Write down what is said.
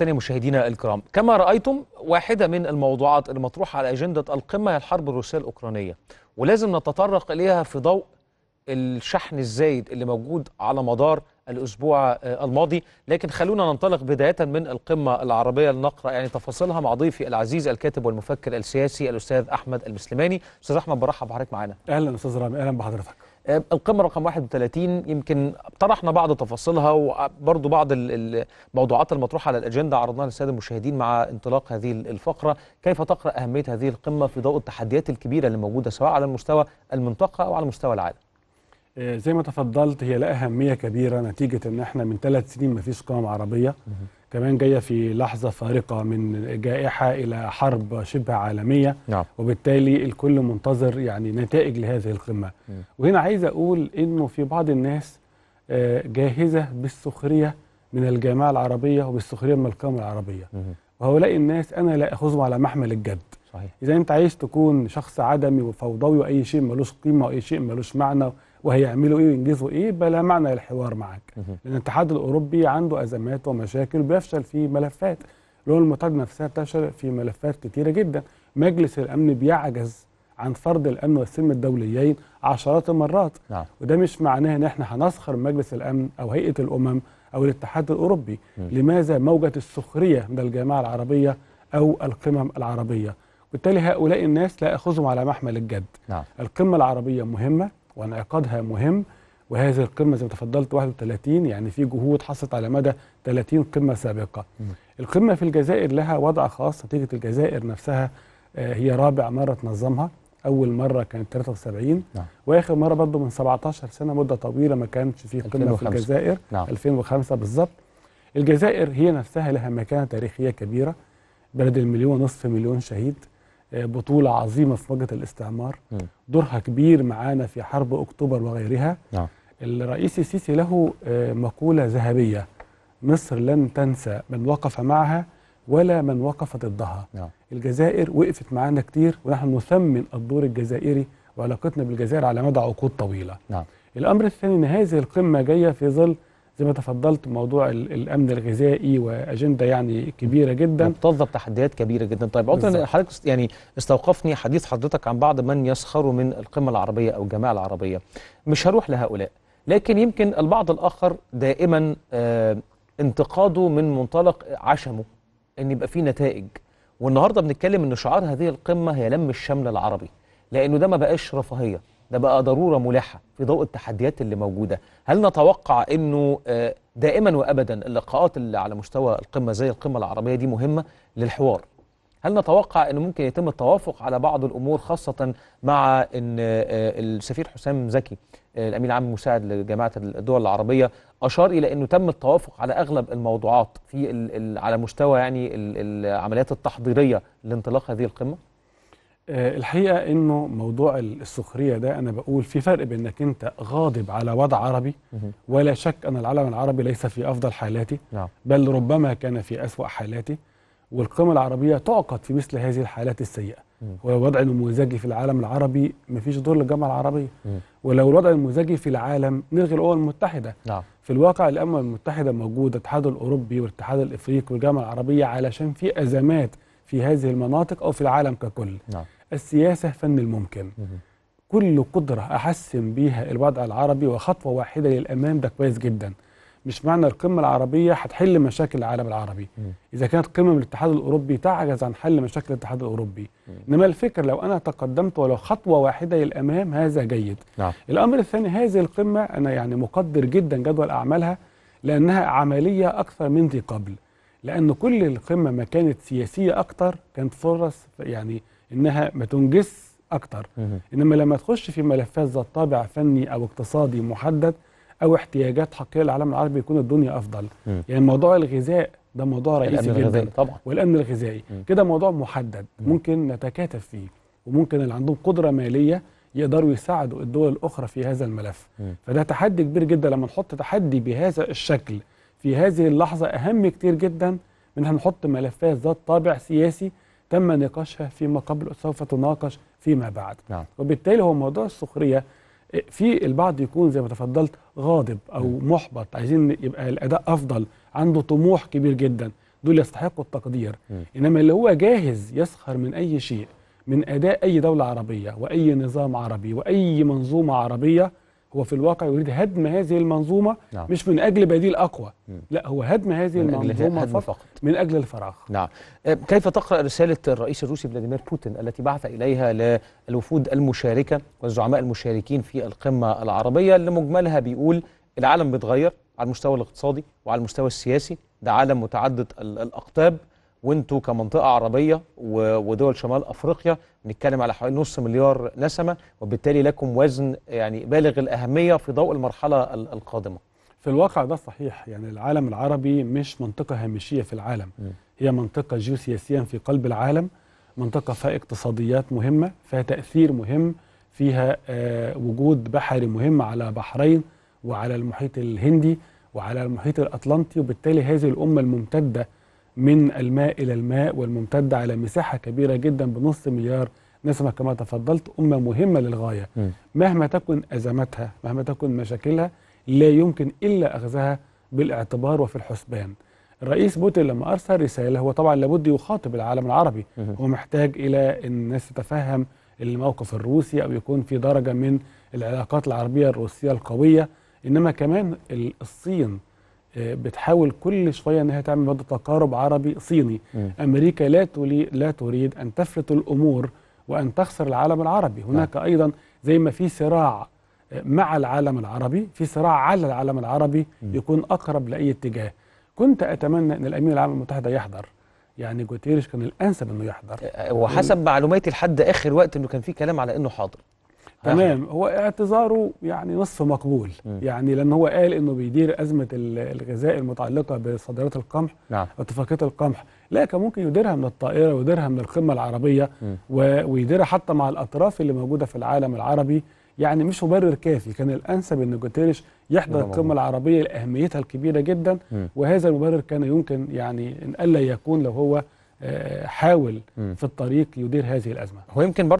تانية مشاهدينا الكرام كما رأيتم واحدة من الموضوعات المطروحة على أجندة القمة هي الحرب الروسية الأوكرانية ولازم نتطرق إليها في ضوء الشحن الزايد اللي موجود على مدار الأسبوع آه، الماضي لكن خلونا ننطلق بداية من القمة العربية لنقرأ يعني تفاصيلها مع ضيفي العزيز الكاتب والمفكر السياسي الأستاذ أحمد المسلماني أستاذ أحمد برحب بحضرتك معانا أهلا أستاذ رامي أهلا بحضرتك آه، القمة رقم 31 يمكن طرحنا بعض تفاصيلها وبرضو بعض الموضوعات المطروحة على الأجندة عرضناها للسادة المشاهدين مع انطلاق هذه الفقرة كيف تقرأ أهمية هذه القمة في ضوء التحديات الكبيرة اللي موجودة سواء على المستوى المنطقة أو على مستوى العالم آه، زي ما تفضلت هي لها أهمية كبيرة نتيجة إن إحنا من ثلاث سنين ما فيش قمم عربية كمان جاية في لحظة فارقة من جائحة إلى حرب شبه عالمية نعم. وبالتالي الكل منتظر يعني نتائج لهذه القمة وهنا عايز أقول إنه في بعض الناس آه، جاهزة بالسخرية من الجامعة العربية وبالسخرية من القمم العربية وهؤلاء الناس أنا لا أخذهم على محمل الجد صحيح. إذا أنت عايز تكون شخص عدمي وفوضوي وأي شيء ملوش قيمة وأي شيء ملوش معنى وهيعملوا ايه وينجزوا ايه بلا معنى للحوار معاك لان الاتحاد الاوروبي عنده ازمات ومشاكل بيفشل في ملفات الامم المتحده نفسها بتفشل في ملفات كتيره جدا مجلس الامن بيعجز عن فرض الامن والسلم الدوليين عشرات المرات نعم. وده مش معناه ان احنا هنسخر مجلس الامن او هيئه الامم او الاتحاد الاوروبي م. لماذا موجه السخريه من الجماعه العربيه او القمم العربيه وبالتالي هؤلاء الناس لا اخذهم على محمل الجد نعم. القمه العربيه مهمه وانعقادها مهم وهذه القمه زي ما تفضلت 31 يعني في جهود حصلت على مدى 30 قمه سابقه. م. القمه في الجزائر لها وضع خاص نتيجه الجزائر نفسها آه، هي رابع مره تنظمها اول مره كانت 73 نعم. واخر مره برضه من 17 سنه مده طويله ما كانش في قمه في الجزائر نعم. 2005 بالظبط. الجزائر هي نفسها لها مكانه تاريخيه كبيره بلد المليون ونصف مليون شهيد آه، بطولة عظيمة في مواجهة الاستعمار دورها كبير معانا في حرب أكتوبر وغيرها نعم. الرئيس السيسي له آه، مقولة ذهبية مصر لن تنسى من وقف معها ولا من وقف ضدها نعم. الجزائر وقفت معانا كتير ونحن نثمن الدور الجزائري وعلاقتنا بالجزائر على مدى عقود طويلة نعم. الأمر الثاني أن هذه القمة جاية في ظل زي ما تفضلت موضوع الامن الغذائي واجنده يعني كبيره جدا مكتظه بتحديات كبيره جدا طيب عضو حضرتك يعني استوقفني حديث حضرتك عن بعض من يسخروا من القمه العربيه او الجماعه العربيه مش هروح لهؤلاء لكن يمكن البعض الاخر دائما آه انتقاده من منطلق عشمه ان يبقى في نتائج والنهارده بنتكلم ان شعار هذه القمه هي لم الشمل العربي لانه ده ما بقاش رفاهيه ده بقى ضروره ملحه في ضوء التحديات اللي موجوده هل نتوقع انه آه، دائما وابدا اللقاءات اللي على مستوى القمه زي القمه العربيه دي مهمه للحوار هل نتوقع انه ممكن يتم التوافق على بعض الامور خاصه مع ان آه، آه، السفير حسام زكي الامين العام المساعد لجامعه الدول العربيه اشار الى انه تم التوافق على اغلب الموضوعات في على مستوى يعني العمليات التحضيريه لانطلاق هذه القمه آه، الحقيقه انه موضوع السخريه ده انا بقول في فرق بين انك انت غاضب على وضع عربي ولا شك ان العالم العربي ليس في افضل حالاته نعم. بل ربما كان في اسوا حالاته والقمة العربية تعقد في مثل هذه الحالات السيئة والوضع ولو نموذجي في العالم العربي مفيش دور للجامعة العربية ولو الوضع النموذجي في العالم نلغي الأمم المتحدة نعم. في الواقع الأمم المتحدة موجودة الاتحاد الأوروبي والاتحاد الإفريقي والجامعة العربية علشان في أزمات في هذه المناطق أو في العالم ككل نعم. السياسة فن الممكن مم. كل قدرة أحسن بيها الوضع العربي وخطوة واحدة للأمام ده كويس جدا مش معنى القمة العربية هتحل مشاكل العالم العربي مم. إذا كانت قمة من الاتحاد الأوروبي تعجز عن حل مشاكل الاتحاد الأوروبي إنما الفكر لو أنا تقدمت ولو خطوة واحدة للأمام هذا جيد نعم. الأمر الثاني هذه القمة أنا يعني مقدر جدا جدول أعمالها لأنها عملية أكثر من ذي قبل لأن كل القمة ما كانت سياسية أكتر كانت فرص يعني إنها ما تنجس أكتر إنما لما تخش في ملفات ذات طابع فني أو اقتصادي محدد أو احتياجات حقيقية للعالم العربي يكون الدنيا أفضل مم. يعني موضوع الغذاء ده موضوع رئيسي جدا طبعا والأمن الغذائي كده موضوع محدد مم. ممكن نتكاتف فيه وممكن اللي عندهم قدرة مالية يقدروا يساعدوا الدول الأخرى في هذا الملف مم. فده تحدي كبير جدا لما نحط تحدي بهذا الشكل في هذه اللحظة أهم كتير جدا من هنحط ملفات ذات طابع سياسي تم نقاشها فيما قبل وسوف تناقش فيما بعد نعم. وبالتالي هو موضوع السخرية في البعض يكون زي ما تفضلت غاضب أو نعم. محبط عايزين يبقى الأداء أفضل عنده طموح كبير جدا دول يستحقوا التقدير م. إنما اللي هو جاهز يسخر من أي شيء من أداء أي دولة عربية وأي نظام عربي وأي منظومة عربية هو في الواقع يريد هدم هذه المنظومة نعم. مش من أجل بديل أقوى م. لا هو هدم هذه من المنظومة أجل فقط من أجل الفراغ نعم آه، كيف تقرأ رسالة الرئيس الروسي فلاديمير بوتين التي بعث إليها للوفود المشاركة والزعماء المشاركين في القمة العربية اللي مجملها بيقول العالم بيتغير على المستوى الاقتصادي وعلى المستوى السياسي ده عالم متعدد الأقطاب وانتوا كمنطقه عربيه ودول شمال افريقيا بنتكلم على حوالي نص مليار نسمه وبالتالي لكم وزن يعني بالغ الاهميه في ضوء المرحله القادمه. في الواقع ده صحيح يعني العالم العربي مش منطقه هامشيه في العالم هي منطقه جيوسياسيا في قلب العالم منطقه فيها اقتصاديات مهمه فيها تاثير مهم فيها آه، وجود بحري مهم على بحرين وعلى المحيط الهندي وعلى المحيط الاطلنطي وبالتالي هذه الامه الممتده من الماء إلى الماء والممتدة على مساحة كبيرة جدا بنص مليار نسمة كما تفضلت أمة مهمة للغاية م. مهما تكن أزماتها مهما تكن مشاكلها لا يمكن إلا أخذها بالاعتبار وفي الحسبان الرئيس بوتين لما أرسل رسالة هو طبعا لابد يخاطب العالم العربي م. هو محتاج إلى الناس تتفهم الموقف الروسي أو يكون في درجة من العلاقات العربية الروسية القوية إنما كمان الصين بتحاول كل شويه انها تعمل برضه تقارب عربي صيني م. امريكا لا تولي لا تريد ان تفلت الامور وان تخسر العالم العربي نعم. هناك م. ايضا زي ما في صراع آه، مع العالم العربي في صراع على العالم العربي م. يكون اقرب لاي اتجاه كنت اتمنى ان الامين العام المتحده يحضر يعني جوتيريش كان الانسب انه يحضر آه، وحسب معلوماتي لحد اخر وقت انه كان في كلام على انه حاضر تمام هو اعتذاره يعني نصف مقبول م. يعني لان هو قال انه بيدير ازمه الغذاء المتعلقه بصادرات القمح نعم. اتفاقيه القمح لا كان ممكن يديرها من الطائره ويديرها من القمه العربيه م. ويديرها حتى مع الاطراف اللي موجوده في العالم العربي يعني مش مبرر كافي كان الانسب ان جوتيريش يحضر القمه العربيه لاهميتها الكبيره جدا م. وهذا المبرر كان يمكن يعني ان الا يكون لو هو آه، حاول م. في الطريق يدير هذه الازمه هو يمكن